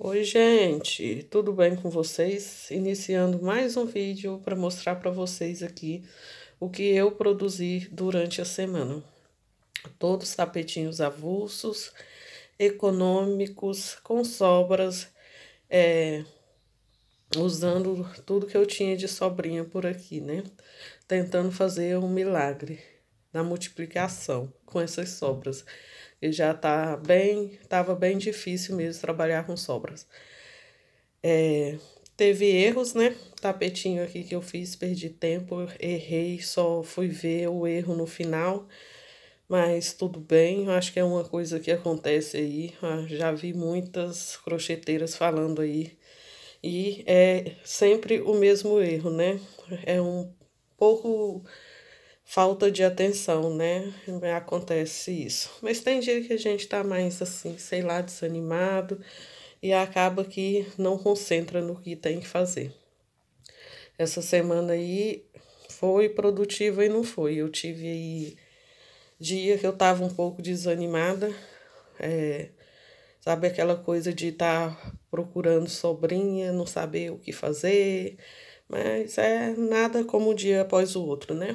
Oi, gente, tudo bem com vocês? Iniciando mais um vídeo para mostrar para vocês aqui o que eu produzi durante a semana. Todos tapetinhos avulsos, econômicos, com sobras, é, usando tudo que eu tinha de sobrinha por aqui, né? Tentando fazer um milagre na multiplicação com essas sobras. E já tá bem, tava bem difícil mesmo trabalhar com sobras. É, teve erros, né? Tapetinho aqui que eu fiz, perdi tempo, errei, só fui ver o erro no final. Mas tudo bem, eu acho que é uma coisa que acontece aí. Ah, já vi muitas crocheteiras falando aí e é sempre o mesmo erro, né? É um pouco falta de atenção, né? Acontece isso. Mas tem dia que a gente tá mais assim, sei lá, desanimado e acaba que não concentra no que tem que fazer. Essa semana aí foi produtiva e não foi. Eu tive aí dia que eu tava um pouco desanimada, é, Sabe aquela coisa de estar tá procurando sobrinha, não saber o que fazer, mas é nada como um dia após o outro, né?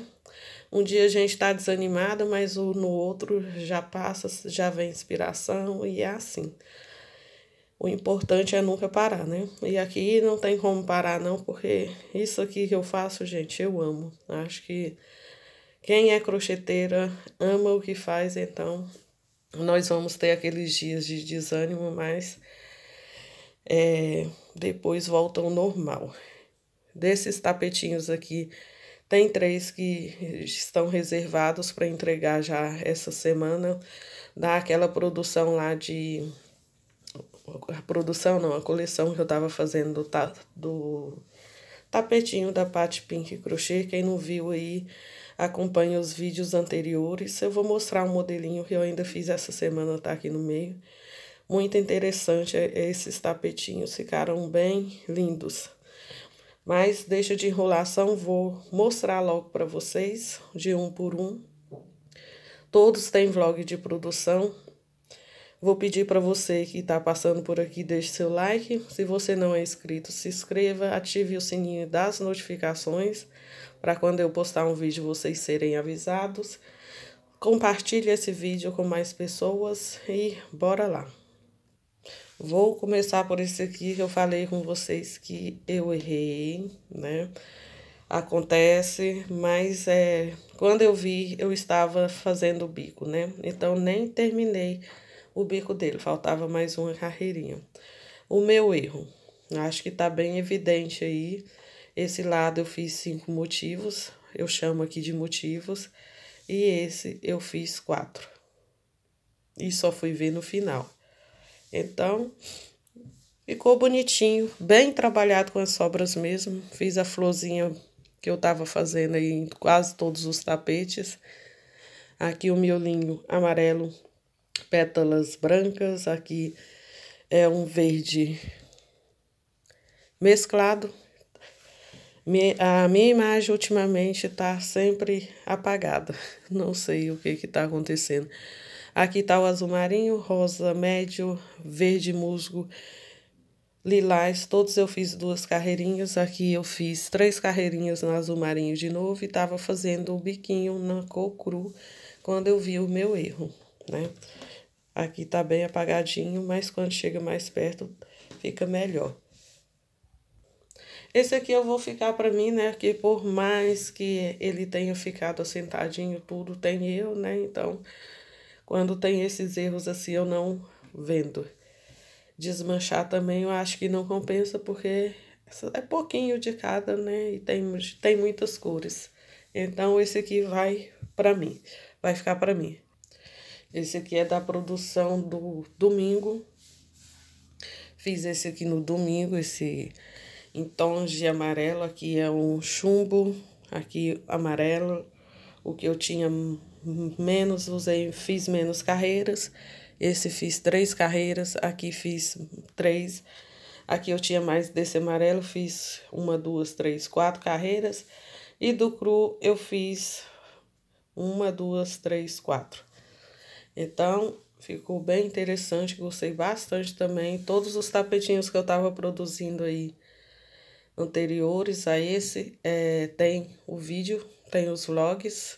Um dia a gente está desanimada, mas o, no outro já passa, já vem inspiração e é assim. O importante é nunca parar, né? E aqui não tem como parar, não, porque isso aqui que eu faço, gente, eu amo. Acho que quem é crocheteira ama o que faz, então nós vamos ter aqueles dias de desânimo, mas é, depois volta ao normal. Desses tapetinhos aqui, tem três que estão reservados para entregar já essa semana, daquela produção lá de. A produção não, a coleção que eu tava fazendo do, do tapetinho da Pat Pink Crochê. Quem não viu aí, acompanha os vídeos anteriores. Eu vou mostrar um modelinho que eu ainda fiz essa semana, tá aqui no meio. Muito interessante é, esses tapetinhos, ficaram bem lindos. Mas deixa de enrolação, vou mostrar logo para vocês, de um por um. Todos têm vlog de produção, Vou pedir para você que está passando por aqui, deixe seu like. Se você não é inscrito, se inscreva, ative o sininho das notificações para quando eu postar um vídeo vocês serem avisados. Compartilhe esse vídeo com mais pessoas e bora lá. Vou começar por esse aqui que eu falei com vocês que eu errei, né? acontece, mas é, quando eu vi, eu estava fazendo o bico, né? Então nem terminei o bico dele, faltava mais uma carreirinha. O meu erro, acho que tá bem evidente aí. Esse lado eu fiz cinco motivos, eu chamo aqui de motivos, e esse eu fiz quatro. E só fui ver no final. Então, ficou bonitinho, bem trabalhado com as sobras mesmo. Fiz a florzinha que eu tava fazendo aí em quase todos os tapetes. Aqui o miolinho amarelo pétalas brancas, aqui é um verde mesclado. A minha imagem ultimamente está sempre apagada, não sei o que está acontecendo. Aqui está o azul marinho, rosa médio, verde musgo, lilás, todos eu fiz duas carreirinhas. Aqui eu fiz três carreirinhas no azul marinho de novo e estava fazendo o biquinho na cor cru quando eu vi o meu erro né? Aqui tá bem apagadinho, mas quando chega mais perto fica melhor. Esse aqui eu vou ficar para mim, né? Que por mais que ele tenha ficado sentadinho, tudo tem eu, né? Então, quando tem esses erros assim, eu não vendo. Desmanchar também eu acho que não compensa, porque é pouquinho de cada, né? E tem, tem muitas cores. Então, esse aqui vai para mim. Vai ficar para mim. Esse aqui é da produção do domingo. Fiz esse aqui no domingo, esse em tons de amarelo. Aqui é um chumbo, aqui amarelo. O que eu tinha menos, usei, fiz menos carreiras. Esse fiz três carreiras, aqui fiz três. Aqui eu tinha mais desse amarelo, fiz uma, duas, três, quatro carreiras. E do cru eu fiz uma, duas, três, quatro. Então, ficou bem interessante, gostei bastante também. Todos os tapetinhos que eu estava produzindo aí, anteriores a esse, é, tem o vídeo, tem os vlogs.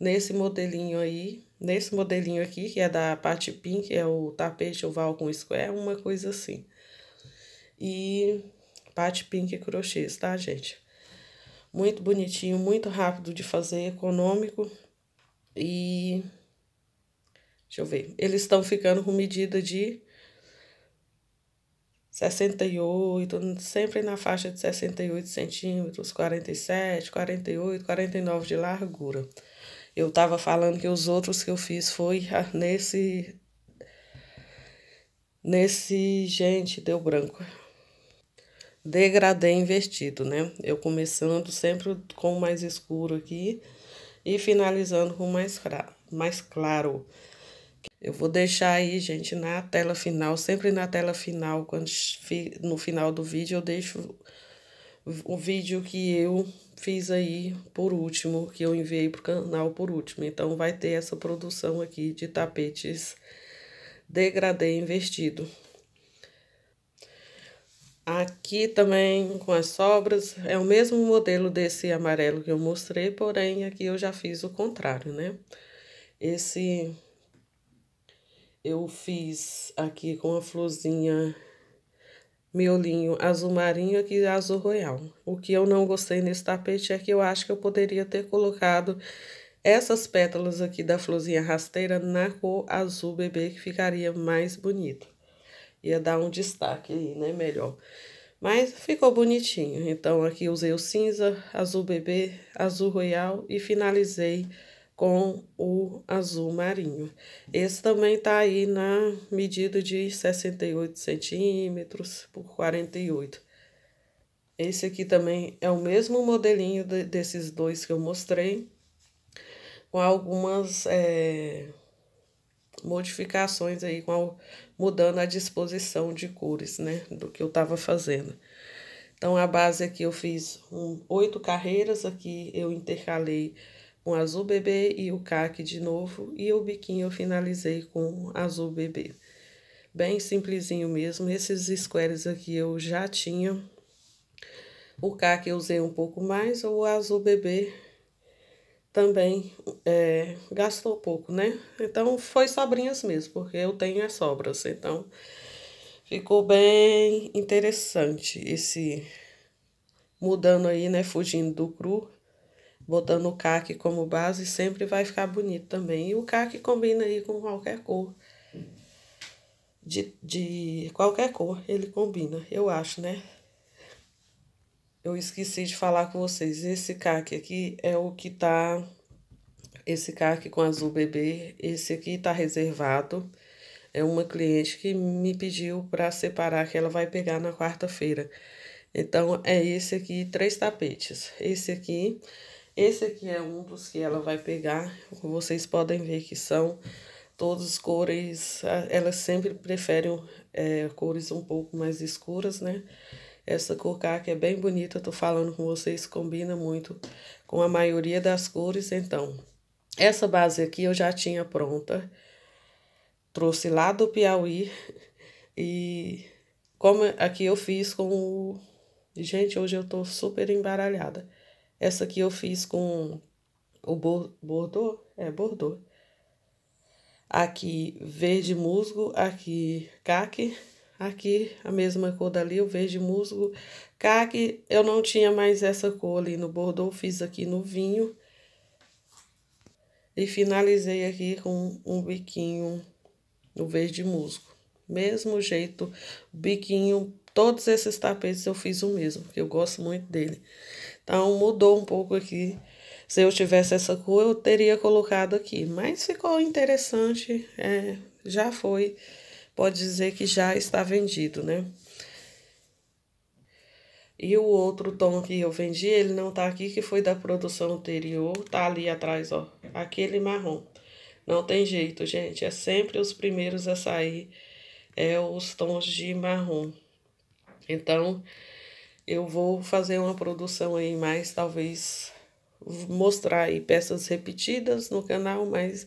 Nesse modelinho aí, nesse modelinho aqui, que é da parte pink, é o tapete oval com square, uma coisa assim. E parte pink crochês, tá, gente? Muito bonitinho, muito rápido de fazer, econômico e Deixa eu ver. Eles estão ficando com medida de 68, sempre na faixa de 68 centímetros, 47, 48, 49 de largura. Eu estava falando que os outros que eu fiz foi ah, nesse. Nesse. Gente, deu branco. Degradê invertido, né? Eu começando sempre com o mais escuro aqui e finalizando com o mais, mais claro. Eu vou deixar aí, gente, na tela final, sempre na tela final, quando no final do vídeo eu deixo o vídeo que eu fiz aí por último, que eu enviei pro canal por último. Então vai ter essa produção aqui de tapetes degradê investido. Aqui também com as sobras, é o mesmo modelo desse amarelo que eu mostrei, porém aqui eu já fiz o contrário, né? Esse eu fiz aqui com a florzinha miolinho azul marinho aqui azul royal. O que eu não gostei nesse tapete é que eu acho que eu poderia ter colocado essas pétalas aqui da florzinha rasteira na cor azul bebê, que ficaria mais bonito. Ia dar um destaque aí, né, melhor. Mas ficou bonitinho. Então, aqui usei o cinza, azul bebê, azul royal e finalizei com o azul marinho. Esse também tá aí na medida de 68 centímetros por 48. Esse aqui também é o mesmo modelinho de, desses dois que eu mostrei, com algumas é, modificações aí, com mudando a disposição de cores, né, do que eu tava fazendo. Então, a base aqui eu fiz um, oito carreiras, aqui eu intercalei um azul bebê e o caque de novo, e o biquinho eu finalizei com azul bebê. Bem simplesinho mesmo, esses squares aqui eu já tinha. O caque eu usei um pouco mais, o azul bebê também é, gastou pouco, né? Então, foi sobrinhas mesmo, porque eu tenho as sobras, então... Ficou bem interessante esse mudando aí, né? Fugindo do cru botando o caque como base, sempre vai ficar bonito também. E o caque combina aí com qualquer cor. De, de qualquer cor ele combina, eu acho, né? Eu esqueci de falar com vocês. Esse caque aqui é o que tá. Esse caque com azul bebê. Esse aqui tá reservado. É uma cliente que me pediu para separar que ela vai pegar na quarta-feira. Então, é esse aqui, três tapetes. Esse aqui esse aqui é um dos que ela vai pegar, como vocês podem ver que são todas cores, ela sempre prefere é, cores um pouco mais escuras, né? Essa cor que é bem bonita, tô falando com vocês, combina muito com a maioria das cores, então. Essa base aqui eu já tinha pronta, trouxe lá do Piauí e como aqui eu fiz com o... Gente, hoje eu tô super embaralhada. Essa aqui eu fiz com o bordô, é bordô. Aqui verde musgo, aqui caque, aqui a mesma cor dali, o verde musgo. Caque, eu não tinha mais essa cor ali no bordô, fiz aqui no vinho. E finalizei aqui com um biquinho no verde musgo. Mesmo jeito, biquinho, todos esses tapetes eu fiz o mesmo, porque eu gosto muito dele. Então mudou um pouco aqui. Se eu tivesse essa cor, eu teria colocado aqui. Mas ficou interessante, é, já foi. Pode dizer que já está vendido, né? E o outro tom que eu vendi, ele não tá aqui, que foi da produção anterior, tá ali atrás, ó. Aquele marrom. Não tem jeito, gente. É sempre os primeiros a sair, é os tons de marrom. Então, eu vou fazer uma produção aí mais, talvez mostrar aí peças repetidas no canal, mas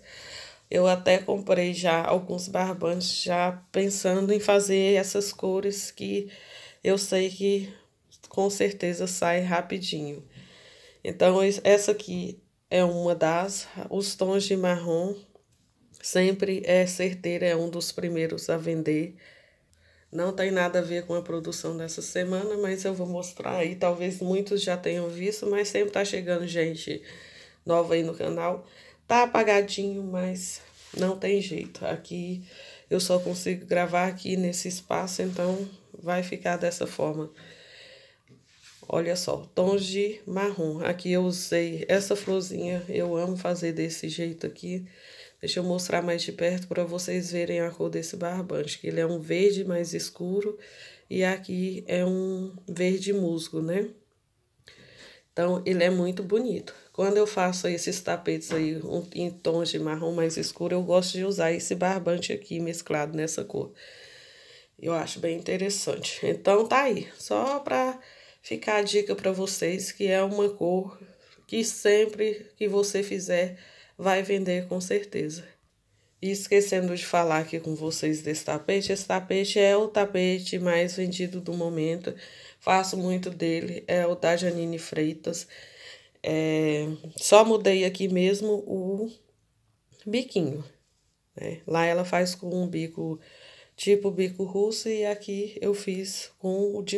eu até comprei já alguns barbantes já pensando em fazer essas cores que eu sei que com certeza sai rapidinho. Então essa aqui é uma das os tons de marrom sempre é certeira, é um dos primeiros a vender. Não tem nada a ver com a produção dessa semana, mas eu vou mostrar aí. Talvez muitos já tenham visto, mas sempre tá chegando gente nova aí no canal. Tá apagadinho, mas não tem jeito. Aqui eu só consigo gravar aqui nesse espaço, então vai ficar dessa forma. Olha só, tons de marrom. Aqui eu usei essa florzinha, eu amo fazer desse jeito aqui. Deixa eu mostrar mais de perto para vocês verem a cor desse barbante, que ele é um verde mais escuro e aqui é um verde musgo, né? Então, ele é muito bonito. Quando eu faço esses tapetes aí um, em tons de marrom mais escuro, eu gosto de usar esse barbante aqui mesclado nessa cor. Eu acho bem interessante. Então, tá aí. Só para ficar a dica para vocês, que é uma cor que sempre que você fizer vai vender com certeza. E esquecendo de falar aqui com vocês desse tapete, esse tapete é o tapete mais vendido do momento. Faço muito dele, é o da Janine Freitas. É, só mudei aqui mesmo o biquinho. Né? Lá ela faz com um bico tipo bico russo e aqui eu fiz com o de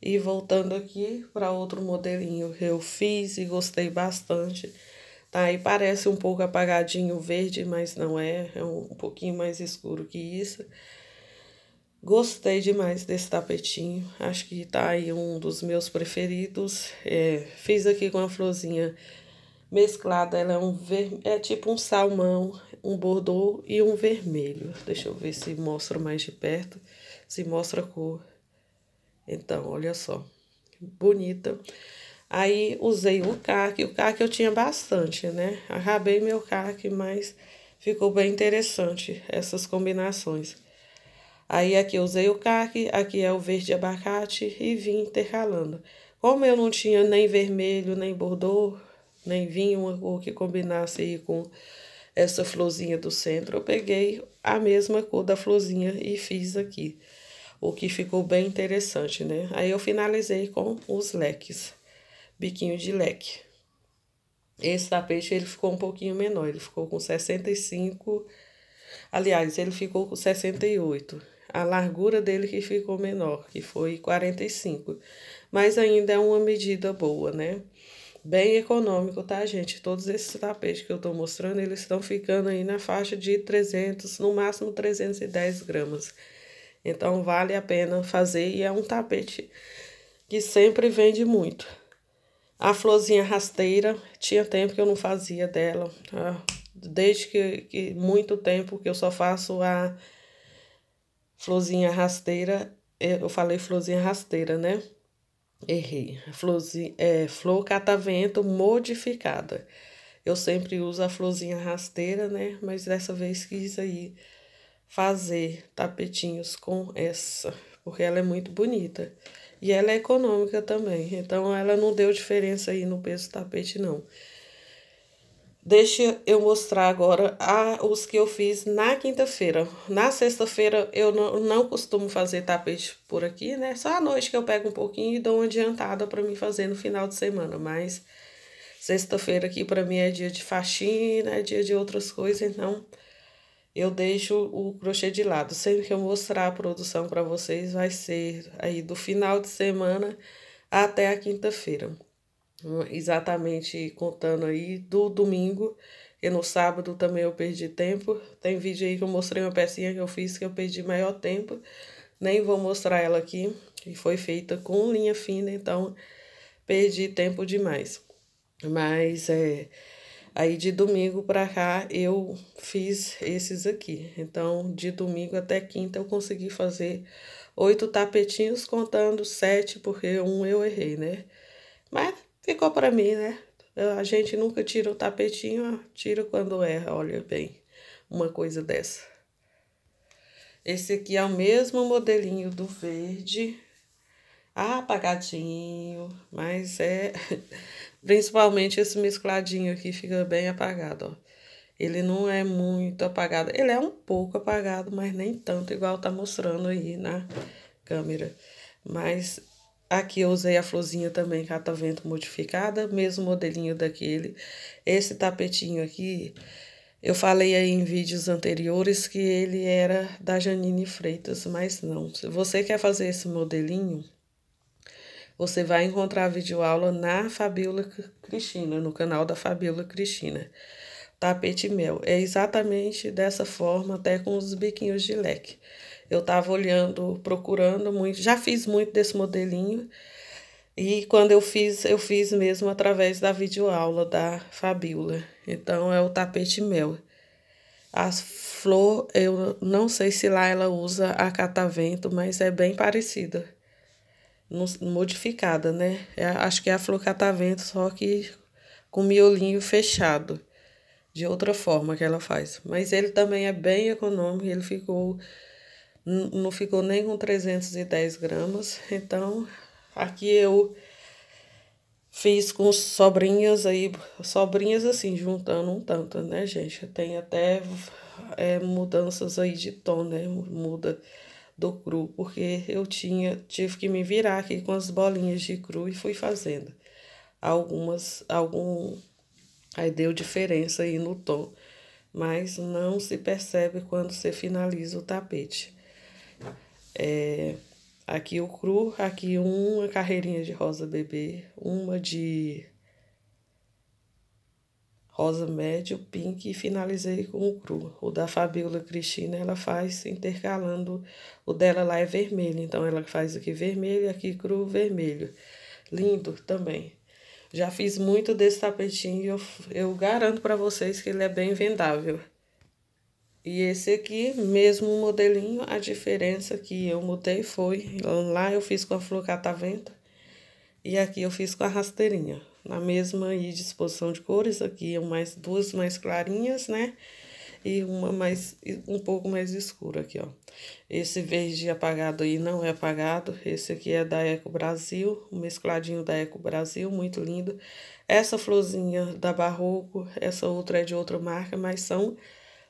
E voltando aqui para outro modelinho, eu fiz e gostei bastante. Tá? E parece um pouco apagadinho verde, mas não é, é um pouquinho mais escuro que isso. Gostei demais desse tapetinho, acho que tá aí um dos meus preferidos. É, fiz aqui com a florzinha mesclada, ela é um ver... é tipo um salmão, um bordô e um vermelho. Deixa eu ver se mostra mais de perto, se mostra a cor. Então, olha só, bonita. Aí usei o CAC, o CAC eu tinha bastante, né? Arrabei meu CAC, mas ficou bem interessante essas combinações. Aí aqui usei o CAC, aqui é o verde abacate e vim intercalando. Como eu não tinha nem vermelho, nem bordô, nem vinho, uma cor que combinasse aí com essa florzinha do centro, eu peguei a mesma cor da florzinha e fiz aqui. O que ficou bem interessante, né? Aí eu finalizei com os leques biquinho de leque. Esse tapete ele ficou um pouquinho menor, ele ficou com 65, aliás, ele ficou com 68. A largura dele que ficou menor, que foi 45, mas ainda é uma medida boa, né? Bem econômico, tá, gente? Todos esses tapetes que eu tô mostrando, eles estão ficando aí na faixa de 300, no máximo 310 gramas. Então, vale a pena fazer e é um tapete que sempre vende muito. A florzinha rasteira, tinha tempo que eu não fazia dela. Tá? Desde que, que muito tempo que eu só faço a florzinha rasteira. Eu falei florzinha rasteira, né? Errei. Florzinha, é, flor catavento modificada. Eu sempre uso a florzinha rasteira, né? Mas dessa vez quis aí fazer tapetinhos com essa, porque ela é muito bonita. E ela é econômica também, então ela não deu diferença aí no peso do tapete, não. Deixa eu mostrar agora a, os que eu fiz na quinta-feira. Na sexta-feira eu não, não costumo fazer tapete por aqui, né? Só à noite que eu pego um pouquinho e dou uma adiantada para mim fazer no final de semana. Mas sexta-feira aqui para mim é dia de faxina, é dia de outras coisas, então eu deixo o crochê de lado. Sempre que eu mostrar a produção para vocês, vai ser aí do final de semana até a quinta-feira. Hum, exatamente contando aí do domingo e no sábado também eu perdi tempo. Tem vídeo aí que eu mostrei uma pecinha que eu fiz que eu perdi maior tempo. Nem vou mostrar ela aqui, que foi feita com linha fina, então perdi tempo demais. Mas é Aí de domingo para cá eu fiz esses aqui. Então, de domingo até quinta eu consegui fazer oito tapetinhos, contando sete, porque um eu errei, né? Mas ficou para mim, né? A gente nunca tira o tapetinho, tira quando erra, olha bem, uma coisa dessa. Esse aqui é o mesmo modelinho do verde, apagadinho, mas é Principalmente esse mescladinho aqui fica bem apagado, ó. Ele não é muito apagado. Ele é um pouco apagado, mas nem tanto, igual tá mostrando aí na câmera. Mas aqui eu usei a florzinha também catavento tá modificada, mesmo modelinho daquele. Esse tapetinho aqui, eu falei aí em vídeos anteriores que ele era da Janine Freitas, mas não. Se você quer fazer esse modelinho, você vai encontrar a videoaula na Fabiola Cristina, no canal da Fabiola Cristina. Tapete mel. É exatamente dessa forma, até com os biquinhos de leque. Eu tava olhando, procurando muito, já fiz muito desse modelinho. E quando eu fiz, eu fiz mesmo através da videoaula da Fabiola. Então é o tapete mel. As flor, eu não sei se lá ela usa a catavento, mas é bem parecida modificada, né? É, acho que é a flor catavento, só que com miolinho fechado, de outra forma que ela faz. Mas ele também é bem econômico, ele ficou não ficou nem com 310 gramas, então aqui eu fiz com sobrinhas aí, sobrinhas assim, juntando um tanto, né, gente? Tem até é, mudanças aí de tom, né? Muda do cru, porque eu tinha tive que me virar aqui com as bolinhas de cru e fui fazendo. Algumas, algum aí deu diferença aí no tom, mas não se percebe quando você finaliza o tapete. É, aqui o cru, aqui uma carreirinha de rosa bebê, uma de rosa médio, pink e finalizei com o cru. O da Fabiola Cristina ela faz intercalando, o dela lá é vermelho, então ela faz aqui vermelho, aqui cru, vermelho. Lindo também. Já fiz muito desse tapetinho e eu, eu garanto para vocês que ele é bem vendável. E esse aqui, mesmo modelinho, a diferença que eu mudei foi, lá eu fiz com a flor catavento e aqui eu fiz com a rasteirinha na mesma disposição de cores. Aqui é mais, duas mais clarinhas, né? E uma mais, um pouco mais escura aqui, ó. Esse verde apagado aí não é apagado. Esse aqui é da Eco Brasil, um mescladinho da Eco Brasil, muito lindo. Essa florzinha da Barroco, essa outra é de outra marca, mas são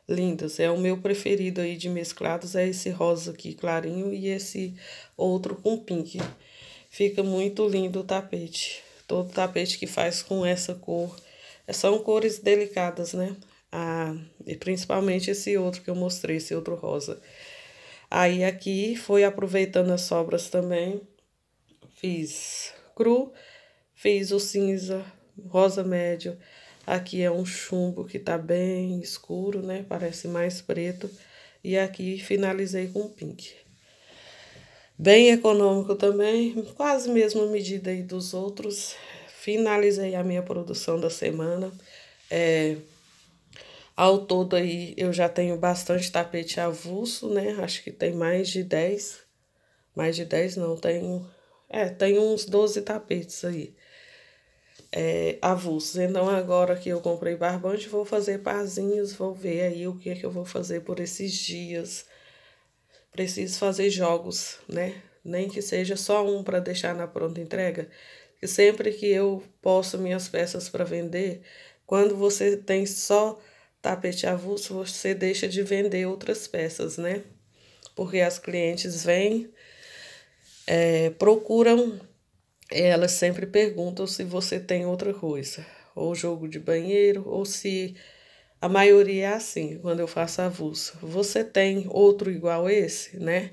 lindas. É o meu preferido aí de mesclados, é esse rosa aqui clarinho e esse outro com pink. Fica muito lindo o tapete todo tapete que faz com essa cor. É São cores delicadas, né? Ah, e principalmente esse outro que eu mostrei, esse outro rosa. Aí aqui foi aproveitando as sobras também. Fiz cru, fiz o cinza, rosa médio. Aqui é um chumbo que tá bem escuro, né? Parece mais preto. E aqui finalizei com pink bem econômico também, quase mesmo medida aí dos outros. Finalizei a minha produção da semana. É, ao todo aí eu já tenho bastante tapete avulso, né? Acho que tem mais de 10. Mais de 10 não, tenho. É, tem uns 12 tapetes aí. É, avulsos. Então agora que eu comprei barbante, vou fazer parzinhos, vou ver aí o que é que eu vou fazer por esses dias preciso fazer jogos, né? Nem que seja só um para deixar na pronta entrega. E sempre que eu posto minhas peças para vender, quando você tem só tapete avulso, você deixa de vender outras peças, né? Porque as clientes vêm, é, procuram, elas sempre perguntam se você tem outra coisa, ou jogo de banheiro, ou se a maioria é assim, quando eu faço avulso. Você tem outro igual esse, né?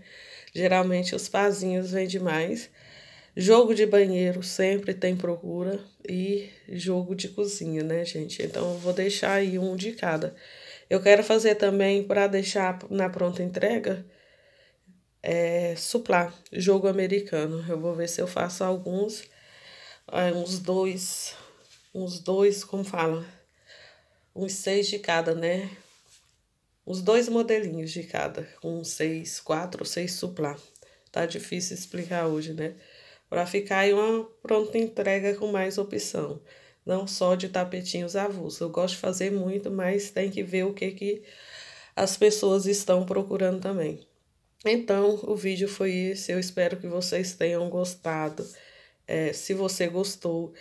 Geralmente os pazinhos vêm demais. Jogo de banheiro sempre tem procura e jogo de cozinha, né, gente? Então eu vou deixar aí um de cada. Eu quero fazer também para deixar na pronta entrega é, suplar jogo americano. Eu vou ver se eu faço alguns, é, uns dois, uns dois, como fala, uns seis de cada, né? Os dois modelinhos de cada, um seis, quatro, seis suplá. Tá difícil explicar hoje, né? Para ficar aí uma pronta entrega com mais opção, não só de tapetinhos avulsos. Eu gosto de fazer muito, mas tem que ver o que, que as pessoas estão procurando também. Então, o vídeo foi esse. Eu espero que vocês tenham gostado. É, se você gostou,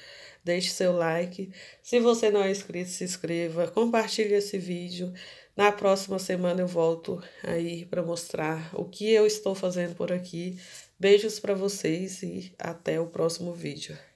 deixe seu like. Se você não é inscrito, se inscreva, compartilhe esse vídeo. Na próxima semana eu volto aí para mostrar o que eu estou fazendo por aqui. Beijos para vocês e até o próximo vídeo.